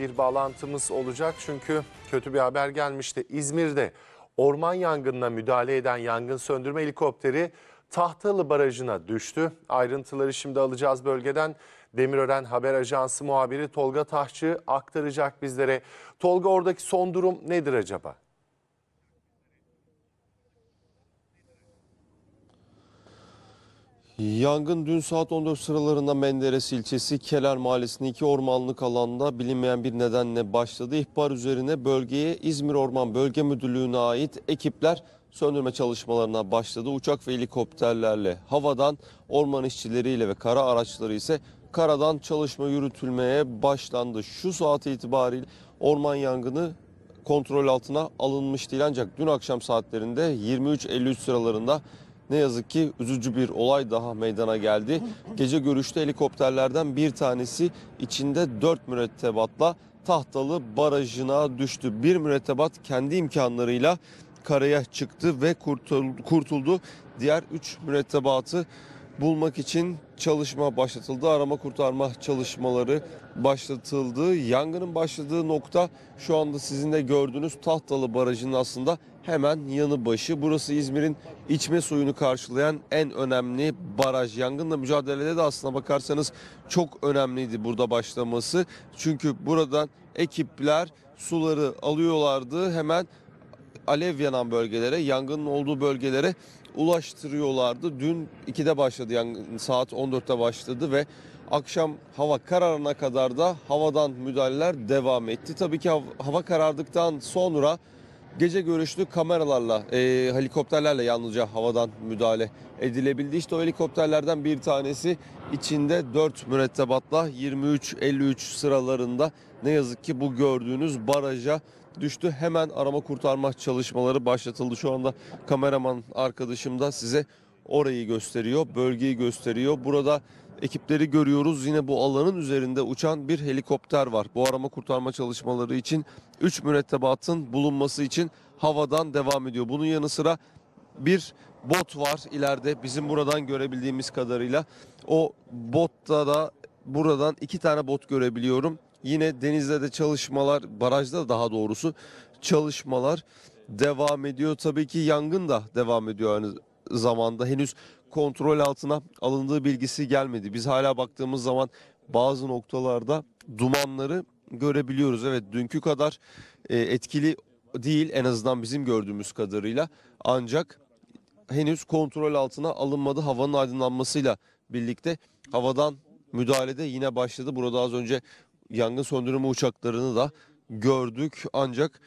bir bağlantımız olacak. Çünkü kötü bir haber gelmişti. İzmir'de orman yangınına müdahale eden yangın söndürme helikopteri Tahtalı Barajı'na düştü. Ayrıntıları şimdi alacağız bölgeden. Demirören Haber Ajansı muhabiri Tolga Tahçı aktaracak bizlere. Tolga oradaki son durum nedir acaba? Yangın dün saat 14 sıralarında Menderes ilçesi Keler Mahallesi'nin iki ormanlık alanda bilinmeyen bir nedenle başladı. İhbar üzerine bölgeye İzmir Orman Bölge Müdürlüğü'ne ait ekipler söndürme çalışmalarına başladı. Uçak ve helikopterlerle havadan orman işçileriyle ve kara araçları ise karadan çalışma yürütülmeye başlandı. Şu saat itibariyle orman yangını kontrol altına alınmış değil ancak dün akşam saatlerinde 23.53 sıralarında ne yazık ki üzücü bir olay daha meydana geldi. Gece görüşte helikopterlerden bir tanesi içinde 4 mürettebatla Tahtalı Barajı'na düştü. Bir mürettebat kendi imkanlarıyla karaya çıktı ve kurtuldu. Diğer 3 mürettebatı bulmak için çalışma başlatıldı. Arama kurtarma çalışmaları başlatıldı. Yangının başladığı nokta şu anda sizin de gördüğünüz Tahtalı Barajı'nın aslında hemen yanı başı. Burası İzmir'in içme suyunu karşılayan en önemli baraj. Yangınla mücadelede de aslına bakarsanız çok önemliydi burada başlaması. Çünkü buradan ekipler suları alıyorlardı. Hemen alev yanan bölgelere, yangının olduğu bölgelere ulaştırıyorlardı. Dün 2'de başladı yani saat 14'te başladı ve akşam hava kararına kadar da havadan müdahaleler devam etti. Tabii ki hava karardıktan sonra gece görüşlü kameralarla, e, helikopterlerle yalnızca havadan müdahale edilebildi. İşte o helikopterlerden bir tanesi içinde 4 mürettebatla 23-53 sıralarında ne yazık ki bu gördüğünüz baraja düştü. Hemen arama kurtarma çalışmaları başlatıldı. Şu anda kameraman arkadaşım da size orayı gösteriyor, bölgeyi gösteriyor. Burada ekipleri görüyoruz. Yine bu alanın üzerinde uçan bir helikopter var. Bu arama kurtarma çalışmaları için 3 mürettebatın bulunması için havadan devam ediyor. Bunun yanı sıra bir bot var ileride bizim buradan görebildiğimiz kadarıyla. O botta da buradan iki tane bot görebiliyorum. Yine denizde de çalışmalar, barajda daha doğrusu çalışmalar devam ediyor. Tabii ki yangın da devam ediyor aynı zamanda. Henüz kontrol altına alındığı bilgisi gelmedi. Biz hala baktığımız zaman bazı noktalarda dumanları görebiliyoruz. Evet dünkü kadar e, etkili değil en azından bizim gördüğümüz kadarıyla. Ancak henüz kontrol altına alınmadı havanın aydınlanmasıyla birlikte havadan müdahalede yine başladı. Burada az önce yangın söndürme uçaklarını da gördük. Ancak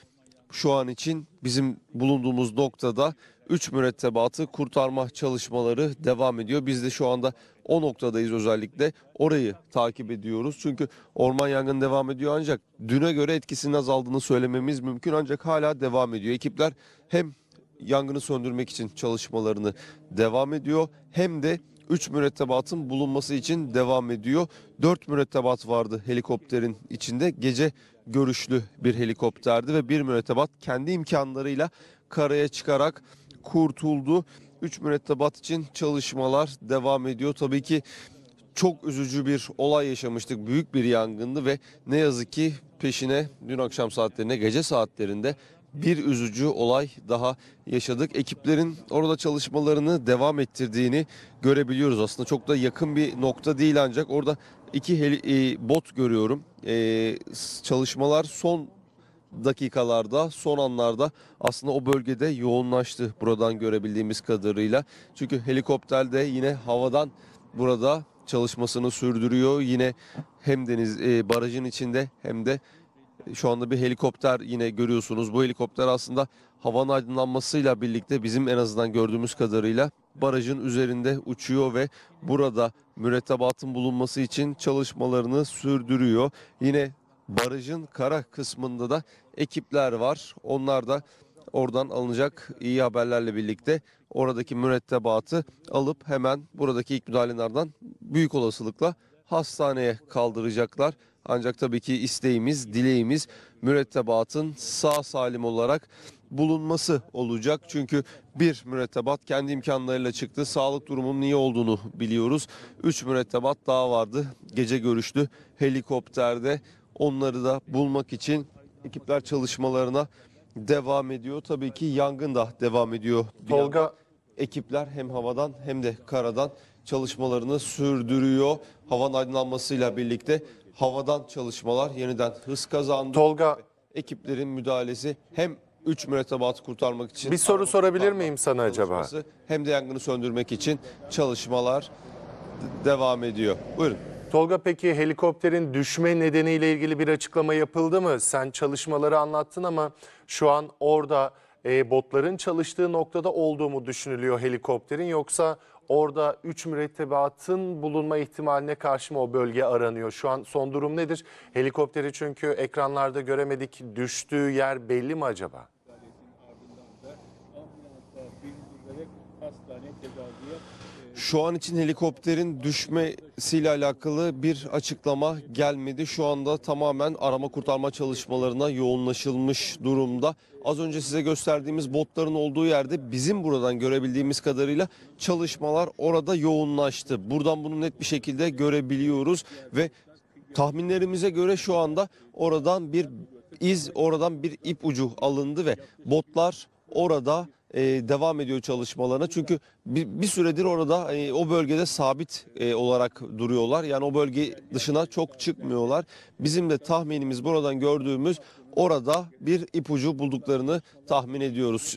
şu an için bizim bulunduğumuz noktada 3 mürettebatı kurtarma çalışmaları devam ediyor. Biz de şu anda o noktadayız özellikle orayı takip ediyoruz. Çünkü orman yangını devam ediyor ancak düne göre etkisinin azaldığını söylememiz mümkün ancak hala devam ediyor. Ekipler hem yangını söndürmek için çalışmalarını devam ediyor hem de 3 mürettebatın bulunması için devam ediyor. 4 mürettebat vardı helikopterin içinde. Gece görüşlü bir helikopterdi ve bir mürettebat kendi imkanlarıyla karaya çıkarak kurtuldu. 3 mürettebat için çalışmalar devam ediyor. Tabii ki çok üzücü bir olay yaşamıştık. Büyük bir yangındı ve ne yazık ki peşine dün akşam saatlerine gece saatlerinde bir üzücü olay daha yaşadık. Ekiplerin orada çalışmalarını devam ettirdiğini görebiliyoruz aslında. Çok da yakın bir nokta değil ancak orada iki heli, e, bot görüyorum. E, çalışmalar son dakikalarda, son anlarda aslında o bölgede yoğunlaştı buradan görebildiğimiz kadarıyla. Çünkü helikopter de yine havadan burada çalışmasını sürdürüyor. Yine hem deniz e, barajın içinde hem de şu anda bir helikopter yine görüyorsunuz. Bu helikopter aslında havanın aydınlanmasıyla birlikte bizim en azından gördüğümüz kadarıyla barajın üzerinde uçuyor ve burada mürettebatın bulunması için çalışmalarını sürdürüyor. Yine barajın kara kısmında da ekipler var. Onlar da oradan alınacak iyi haberlerle birlikte oradaki mürettebatı alıp hemen buradaki ilk müdahalelerden büyük olasılıkla hastaneye kaldıracaklar. Ancak tabii ki isteğimiz, dileğimiz mürettebatın sağ salim olarak bulunması olacak. Çünkü bir mürettebat kendi imkanlarıyla çıktı. Sağlık durumunun iyi olduğunu biliyoruz. Üç mürettebat daha vardı. Gece görüşlü helikopterde onları da bulmak için ekipler çalışmalarına devam ediyor. Tabii ki yangın da devam ediyor. Tolga ekipler hem havadan hem de karadan çalışmalarını sürdürüyor. Havan aydınlanmasıyla birlikte havadan çalışmalar yeniden hız kazandı. Tolga ekiplerin müdahalesi hem 3 mürettebatı kurtarmak için bir soru sorabilir miyim sana acaba? Hem de yangını söndürmek için çalışmalar devam ediyor. Buyurun. Tolga peki helikopterin düşme nedeniyle ilgili bir açıklama yapıldı mı? Sen çalışmaları anlattın ama şu an orada e, botların çalıştığı noktada olduğu mu düşünülüyor helikopterin yoksa Orada 3 mürettebatın bulunma ihtimaline karşı mı o bölge aranıyor? Şu an son durum nedir? Helikopteri çünkü ekranlarda göremedik. Düştüğü yer belli mi acaba? hastaneye tedaviye şu an için helikopterin düşmesiyle alakalı bir açıklama gelmedi. Şu anda tamamen arama kurtarma çalışmalarına yoğunlaşılmış durumda. Az önce size gösterdiğimiz botların olduğu yerde bizim buradan görebildiğimiz kadarıyla çalışmalar orada yoğunlaştı. Buradan bunu net bir şekilde görebiliyoruz ve tahminlerimize göre şu anda oradan bir iz, oradan bir ip ucu alındı ve botlar orada e, devam ediyor çalışmalarına. Çünkü bir, bir süredir orada hani, o bölgede sabit e, olarak duruyorlar. Yani o bölge dışına çok çıkmıyorlar. Bizim de tahminimiz buradan gördüğümüz orada bir ipucu bulduklarını tahmin ediyoruz.